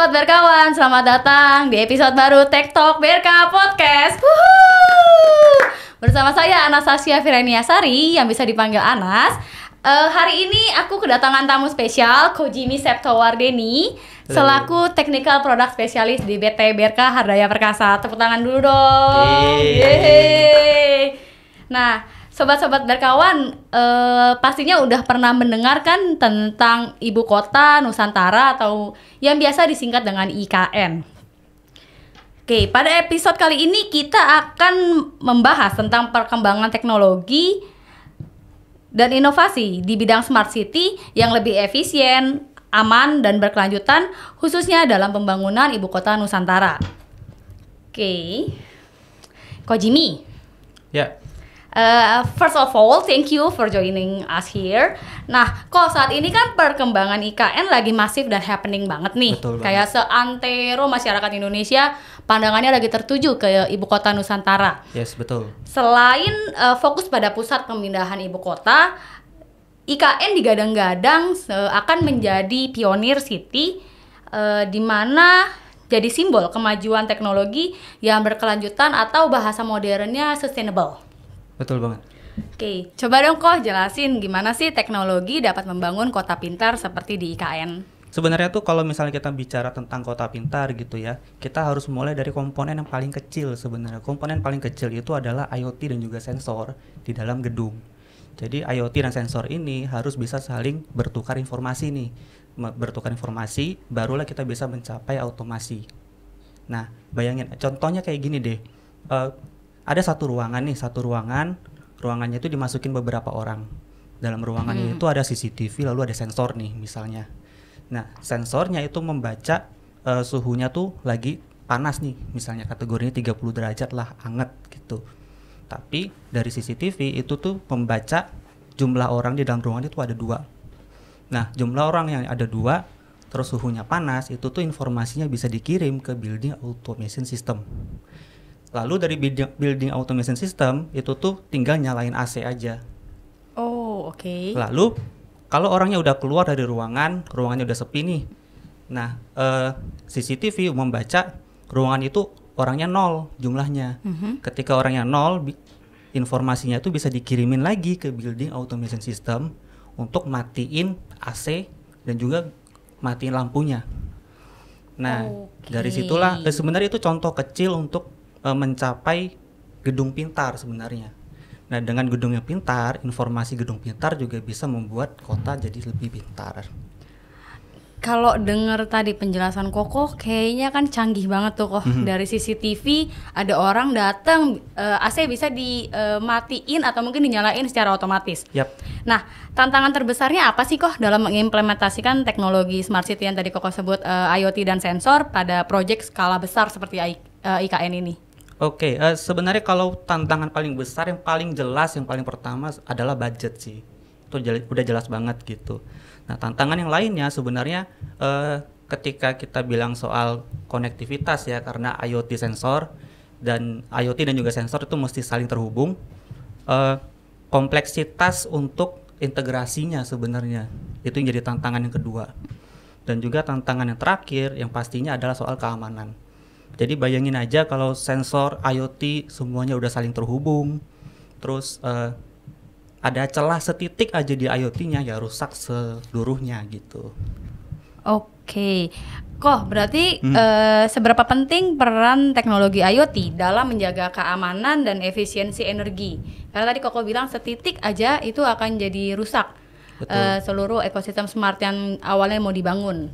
sahabat berkawan, selamat datang di episode baru TikTok Berka Podcast. Bersama saya Anastasia Firaniasari yang bisa dipanggil Anas. Uh, hari ini aku kedatangan tamu spesial Kojimi Wardeni selaku technical product specialist di BT Berka Hardaya Perkasa. Tepuk tangan dulu dong. Yeay. Yeay. Nah, sobat-sobat berkawan eh, pastinya udah pernah mendengarkan tentang ibu kota Nusantara atau yang biasa disingkat dengan IKN. Oke, pada episode kali ini kita akan membahas tentang perkembangan teknologi dan inovasi di bidang smart city yang lebih efisien, aman dan berkelanjutan khususnya dalam pembangunan ibu kota Nusantara. Oke. Kojimi. Ya. Uh, first of all, thank you for joining us here. Nah, kok saat ini kan perkembangan IKN lagi masif dan happening banget nih. Betul banget. Kayak seantero masyarakat Indonesia, pandangannya lagi tertuju ke ibu kota Nusantara. Yes, betul. Selain uh, fokus pada pusat pemindahan ibu kota, IKN digadang-gadang akan menjadi pionir city uh, di mana jadi simbol kemajuan teknologi yang berkelanjutan atau bahasa modernnya sustainable. Betul banget. Oke, okay. coba dong kok jelasin gimana sih teknologi dapat membangun kota pintar seperti di IKN. Sebenarnya tuh kalau misalnya kita bicara tentang kota pintar gitu ya, kita harus mulai dari komponen yang paling kecil sebenarnya. Komponen paling kecil itu adalah IoT dan juga sensor di dalam gedung. Jadi IoT dan sensor ini harus bisa saling bertukar informasi nih. Bertukar informasi barulah kita bisa mencapai otomasi. Nah, bayangin contohnya kayak gini deh. Uh, ada satu ruangan nih satu ruangan ruangannya itu dimasukin beberapa orang dalam ruangan hmm. itu ada CCTV lalu ada sensor nih misalnya nah sensornya itu membaca uh, suhunya tuh lagi panas nih misalnya kategorinya 30 derajat lah anget gitu tapi dari CCTV itu tuh membaca jumlah orang di dalam ruangan itu ada dua nah jumlah orang yang ada dua terus suhunya panas itu tuh informasinya bisa dikirim ke building automation system Lalu dari building, building automation system itu tuh tinggal nyalain AC aja. Oh, oke. Okay. Lalu kalau orangnya udah keluar dari ruangan, ruangannya udah sepi nih. Nah, uh, eh, CCTV membaca ruangan itu orangnya nol jumlahnya. Mm -hmm. Ketika orangnya nol, informasinya itu bisa dikirimin lagi ke building automation system untuk matiin AC dan juga matiin lampunya. Nah, okay. dari situlah eh, sebenarnya itu contoh kecil untuk uh, mencapai gedung pintar sebenarnya. Nah, dengan gedung yang pintar, informasi gedung pintar juga bisa membuat kota jadi lebih pintar. Kalau dengar tadi penjelasan Koko, kayaknya kan canggih banget tuh kok. Mm-hmm. Dari CCTV ada orang datang, uh, eh, AC bisa dimatiin eh, uh, atau mungkin dinyalain secara otomatis. Yep. Nah, tantangan terbesarnya apa sih kok dalam mengimplementasikan teknologi smart city yang tadi Koko sebut uh, IoT dan sensor pada proyek skala besar seperti I, uh, IKN ini? Oke, okay, uh, eh, sebenarnya kalau tantangan paling besar yang paling jelas yang paling pertama adalah budget sih. Itu jel udah jelas banget gitu. Nah, tantangan yang lainnya sebenarnya uh, ketika kita bilang soal konektivitas ya karena IoT sensor dan IoT dan juga sensor itu mesti saling terhubung. Uh, kompleksitas untuk integrasinya sebenarnya itu yang jadi tantangan yang kedua. Dan juga tantangan yang terakhir yang pastinya adalah soal keamanan jadi bayangin aja kalau sensor, IoT semuanya udah saling terhubung. Terus uh, ada celah setitik aja di IoT-nya ya rusak seluruhnya gitu. Oke. Okay. kok berarti hmm. uh, seberapa penting peran teknologi IoT dalam menjaga keamanan dan efisiensi energi? Karena tadi Koko bilang setitik aja itu akan jadi rusak. Uh, seluruh ekosistem smart yang awalnya mau dibangun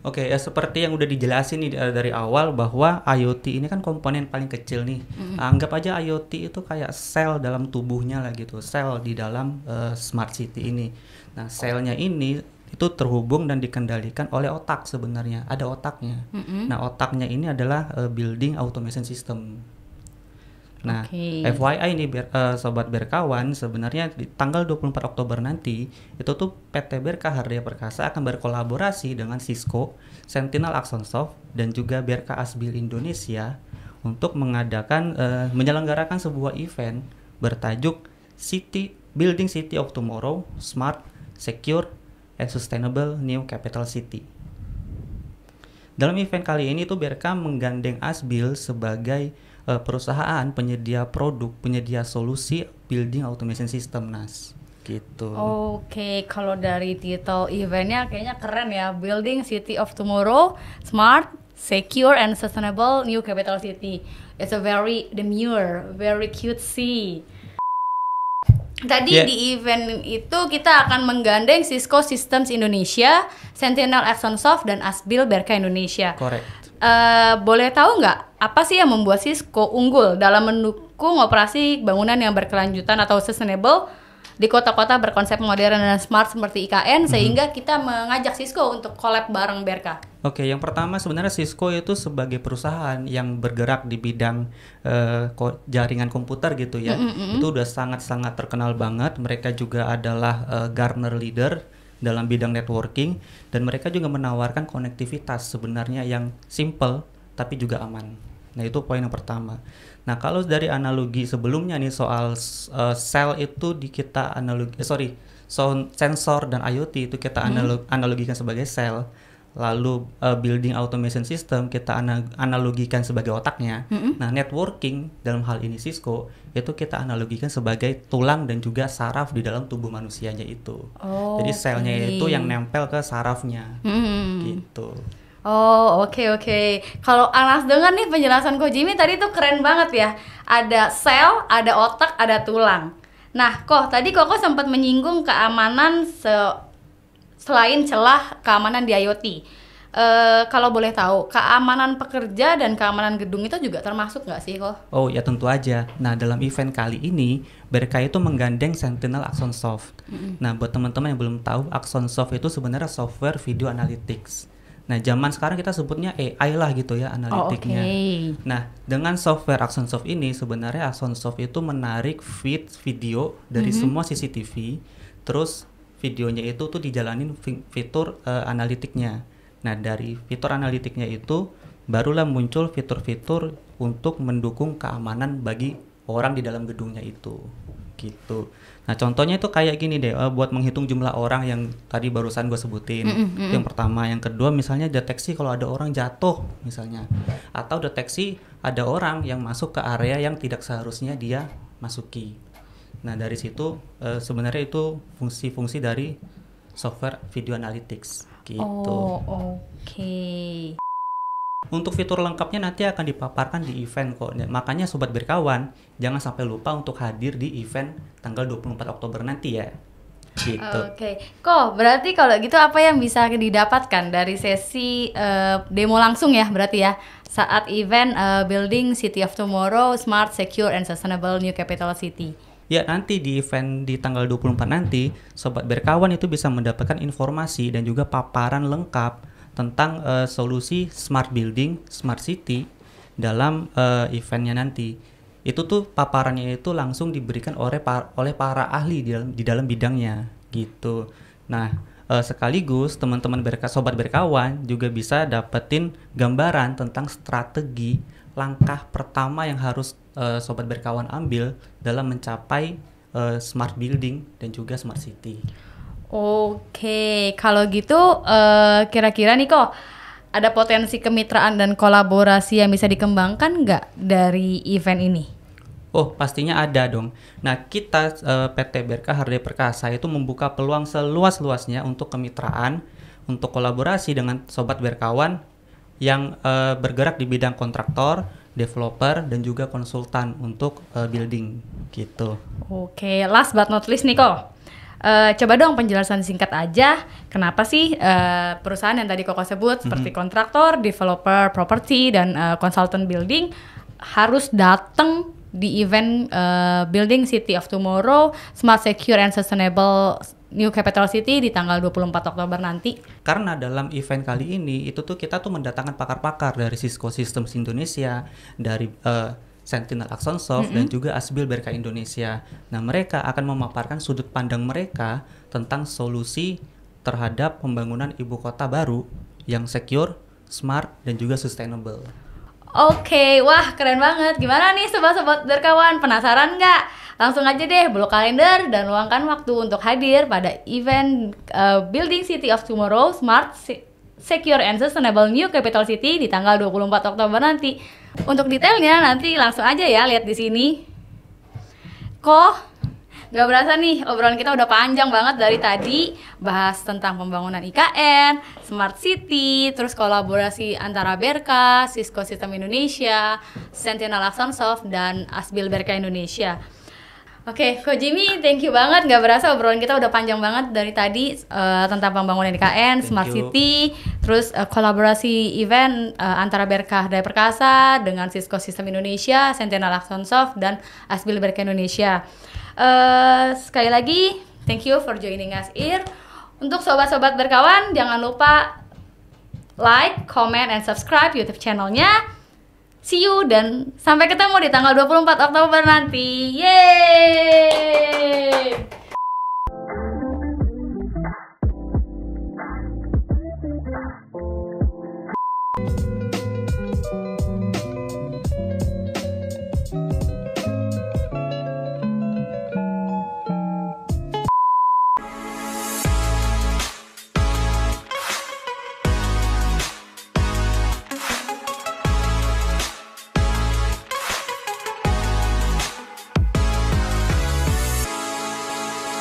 Oke, okay, ya seperti yang udah dijelasin nih eh, dari awal bahwa IoT ini kan komponen paling kecil nih. Mm-hmm. Anggap aja IoT itu kayak sel dalam tubuhnya lah gitu, sel di dalam uh, smart city ini. Nah, selnya ini itu terhubung dan dikendalikan oleh otak sebenarnya. Ada otaknya. Mm-hmm. Nah, otaknya ini adalah uh, building automation system. Nah, okay. FYI nih ber, uh, sobat berkawan, sebenarnya di tanggal 24 Oktober nanti itu tuh PT Berka Hardaya Perkasa akan berkolaborasi dengan Cisco, Sentinel Axon Soft dan juga Berka Asbil Indonesia untuk mengadakan uh, menyelenggarakan sebuah event bertajuk City Building City of Tomorrow Smart, Secure and Sustainable New Capital City. Dalam event kali ini tuh Berka menggandeng Asbil sebagai uh, perusahaan, penyedia produk, penyedia solusi building automation system NAS gitu. Oke, okay, kalau dari titel eventnya kayaknya keren ya, Building City of Tomorrow, Smart, Secure and Sustainable New Capital City. It's a very demure, very cute sea. Tadi yeah. di event itu kita akan menggandeng Cisco Systems Indonesia, Sentinel Axonsoft dan Asbil Berka Indonesia. Correct. Uh, boleh tahu nggak apa sih yang membuat Cisco unggul dalam mendukung operasi bangunan yang berkelanjutan atau sustainable di kota-kota berkonsep modern dan smart seperti IKN mm-hmm. sehingga kita mengajak Cisco untuk collab bareng BRK. Oke, yang pertama sebenarnya Cisco itu sebagai perusahaan yang bergerak di bidang uh, jaringan komputer gitu ya. Mm-hmm. Itu udah sangat-sangat terkenal banget. Mereka juga adalah uh, eh, Gartner leader dalam bidang networking dan mereka juga menawarkan konektivitas sebenarnya yang simple tapi juga aman. Nah itu poin yang pertama. Nah kalau dari analogi sebelumnya nih soal uh, sel itu di kita analogi eh, sorry so, sensor dan IoT itu kita hmm. analog, hmm. analogikan sebagai sel. Lalu uh, building automation system kita ana analogikan sebagai otaknya. Hmm. Nah networking dalam hal ini Cisco itu kita analogikan sebagai tulang dan juga saraf di dalam tubuh manusianya itu. Oh, Jadi selnya okay. itu yang nempel ke sarafnya. Hmm. Gitu. Oh oke okay, oke. Okay. Kalau Anas dengar nih penjelasan Ko Jimmy tadi tuh keren banget ya. Ada sel, ada otak, ada tulang. Nah kok tadi Koko sempat menyinggung keamanan se selain celah keamanan di IoT. E, kalau boleh tahu, keamanan pekerja dan keamanan gedung itu juga termasuk nggak sih kok? Oh ya tentu aja. Nah dalam event kali ini Berkah itu menggandeng Sentinel Axon Soft. Mm -hmm. Nah buat teman-teman yang belum tahu, Axon Soft itu sebenarnya software video analytics. Nah, zaman sekarang kita sebutnya AI lah gitu ya analitiknya. Oh, okay. Nah, dengan software Axonsoft ini sebenarnya Axonsoft itu menarik feed video dari mm -hmm. semua CCTV, terus videonya itu tuh dijalanin fitur uh, analitiknya. Nah, dari fitur analitiknya itu barulah muncul fitur-fitur untuk mendukung keamanan bagi orang di dalam gedungnya itu. Gitu. Nah contohnya itu kayak gini deh, uh, buat menghitung jumlah orang yang tadi barusan gue sebutin. Mm -hmm. Yang pertama, yang kedua misalnya deteksi kalau ada orang jatuh misalnya, atau deteksi ada orang yang masuk ke area yang tidak seharusnya dia masuki. Nah dari situ uh, sebenarnya itu fungsi-fungsi dari software video analytics gitu. Oh oke. Okay. Untuk fitur lengkapnya nanti akan dipaparkan di event kok. Makanya sobat berkawan, jangan sampai lupa untuk hadir di event tanggal 24 Oktober nanti ya. Gitu. Oke. Okay. Kok berarti kalau gitu apa yang bisa didapatkan dari sesi uh, demo langsung ya berarti ya? saat event uh, Building City of Tomorrow Smart, Secure, and Sustainable New Capital City. Ya, nanti di event di tanggal 24 nanti, Sobat Berkawan itu bisa mendapatkan informasi dan juga paparan lengkap tentang uh, solusi smart building, smart city dalam uh, eventnya nanti. Itu tuh paparannya itu langsung diberikan oleh par oleh para ahli di dalam di dalam bidangnya gitu. Nah, uh, sekaligus teman-teman berka sobat berkawan juga bisa dapetin gambaran tentang strategi langkah pertama yang harus uh, sobat berkawan ambil dalam mencapai uh, smart building dan juga smart city. Oke, kalau gitu kira eh, kira-kira nih kok ada potensi kemitraan dan kolaborasi yang bisa dikembangkan nggak dari event ini? Oh, pastinya ada dong. Nah, kita uh, eh, PT BRK Harde Perkasa itu membuka peluang seluas-luasnya untuk kemitraan, untuk kolaborasi dengan sobat berkawan yang uh, bergerak di bidang kontraktor, developer dan juga konsultan untuk uh, building gitu. Oke, last but not least nih kok Uh, coba dong penjelasan singkat aja, kenapa sih uh, perusahaan yang tadi Koko sebut mm-hmm. seperti mm -hmm. kontraktor, developer, property, dan uh, consultant building harus datang di event uh, Building City of Tomorrow, Smart Secure and Sustainable New Capital City di tanggal 24 Oktober nanti. Karena dalam event kali ini itu tuh kita tuh mendatangkan pakar-pakar dari Cisco Systems Indonesia, dari uh, Sentinel Action Soft mm -hmm. dan juga Asbil BRK Indonesia. Nah, mereka akan memaparkan sudut pandang mereka tentang solusi terhadap pembangunan ibu kota baru yang secure, smart, dan juga sustainable. Oke, okay. wah keren banget. Gimana nih sobat-sobat berkawan? Penasaran nggak? Langsung aja deh blok kalender dan luangkan waktu untuk hadir pada event uh, Building City of Tomorrow Smart City. Secure and Sustainable New Capital City di tanggal 24 Oktober nanti. Untuk detailnya nanti langsung aja ya lihat di sini. Kok nggak berasa nih, obrolan kita udah panjang banget dari tadi Bahas tentang pembangunan IKN, Smart City, terus kolaborasi antara Berka, Cisco System Indonesia, Sentinel Action Soft, dan Asbil Berka Indonesia Oke, okay, Ko Jimmy, thank you banget. Gak berasa obrolan kita udah panjang banget dari tadi uh, tentang pembangunan IKN, thank Smart you. City, terus uh, kolaborasi event uh, antara Berkah Daya Perkasa dengan Cisco System Indonesia, Sentinel Action Soft, dan Asbil Berkah Indonesia. Uh, sekali lagi, thank you for joining us here. Untuk sobat-sobat berkawan, jangan lupa like, comment, and subscribe YouTube channelnya see you dan sampai ketemu di tanggal 24 Oktober nanti. Yeay!